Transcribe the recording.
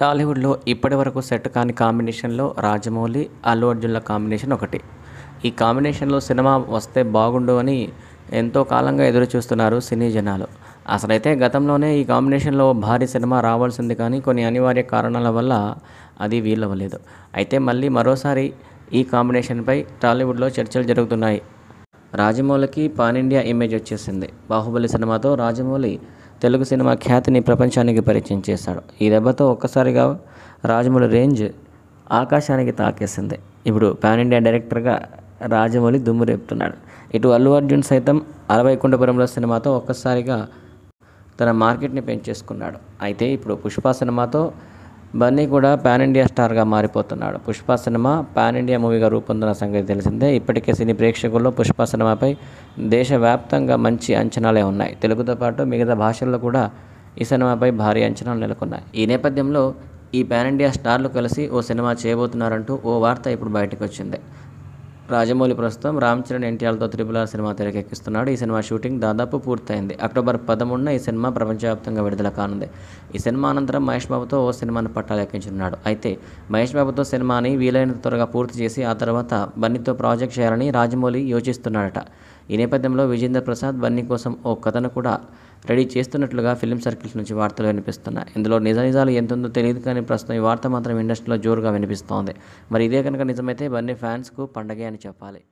టాలీవుడ్లో ఇప్పటివరకు సెట్ కాని కాంబినేషన్లో రాజమౌళి అల్లు అర్జున్ల కాంబినేషన్ ఒకటి ఈ కాంబినేషన్లో సినిమా వస్తే బాగుండు అని ఎంతో కాలంగా ఎదురు చూస్తున్నారు సినీ జనాలు అసలైతే గతంలోనే ఈ కాంబినేషన్లో భారీ సినిమా రావాల్సింది కానీ కొన్ని అనివార్య కారణాల వల్ల అది వీలవ్వలేదు అయితే మళ్ళీ మరోసారి ఈ కాంబినేషన్పై టాలీవుడ్లో చర్చలు జరుగుతున్నాయి రాజమౌళికి పాన్ ఇండియా ఇమేజ్ వచ్చేసింది బాహుబలి సినిమాతో రాజమౌళి తెలుగు సినిమా ఖ్యాతిని ప్రపంచానికి పరిచయం చేశాడు ఈ దెబ్బతో ఒక్కసారిగా రాజమౌళి రేంజ్ ఆకాశానికి తాకేసింది ఇప్పుడు పాన్ ఇండియా డైరెక్టర్గా రాజమౌళి దుమ్ము రేపుతున్నాడు ఇటు అల్లు అర్జున్ సైతం అరవైకుంఠపురంలో సినిమాతో ఒక్కసారిగా తన మార్కెట్ని పెంచేసుకున్నాడు అయితే ఇప్పుడు పుష్ప సినిమాతో బన్నీ కూడా పాన్ ఇండియా స్టార్గా మారిపోతున్నాడు పుష్ప సినిమా పాన్ ఇండియా మూవీగా రూపొందిన సంగతి తెలిసిందే ఇప్పటికే సినీ ప్రేక్షకుల్లో పుష్ప సినిమాపై దేశవ్యాప్తంగా మంచి అంచనాలే ఉన్నాయి తెలుగుతో పాటు మిగతా భాషల్లో కూడా ఈ సినిమాపై భారీ అంచనాలు నెలకొన్నాయి ఈ నేపథ్యంలో ఈ పాన్ ఇండియా స్టార్లు కలిసి ఓ సినిమా చేయబోతున్నారంటూ ఓ వార్త ఇప్పుడు బయటకు వచ్చింది రాజమౌళి ప్రస్తుతం రామ్ చరణ్ ఎన్టీఆర్తో త్రిపుల సినిమా తెరకెక్కిస్తున్నాడు ఈ సినిమా షూటింగ్ దాదాపు పూర్తయింది అక్టోబర్ పదమూడున ఈ సినిమా ప్రపంచవ్యాప్తంగా విడుదల కానుంది ఈ సినిమా అనంతరం మహేష్ బాబుతో ఓ సినిమాను పట్టాలెక్కించున్నాడు అయితే మహేష్ బాబుతో సినిమాని వీలైనంత త్వరగా పూర్తి చేసి ఆ తర్వాత బన్నీతో ప్రాజెక్ట్ చేయాలని రాజమౌళి యోచిస్తున్నాడట ఈ నేపథ్యంలో విజేందర్ ప్రసాద్ బన్నీ కోసం ఓ కథను కూడా రెడీ చేస్తున్నట్లుగా ఫిలిం సర్కిల్స్ నుంచి వార్తలు వినిపిస్తున్నాయి ఇందులో నిజ నిజాలు ఎంతుందో తెలియదు కానీ ప్రస్తుతం ఈ వార్త మాత్రం ఇండస్ట్రీలో జోరుగా వినిపిస్తోంది మరి ఇదే కనుక నిజమైతే ఇవన్నీ ఫ్యాన్స్కు పండగే అని చెప్పాలి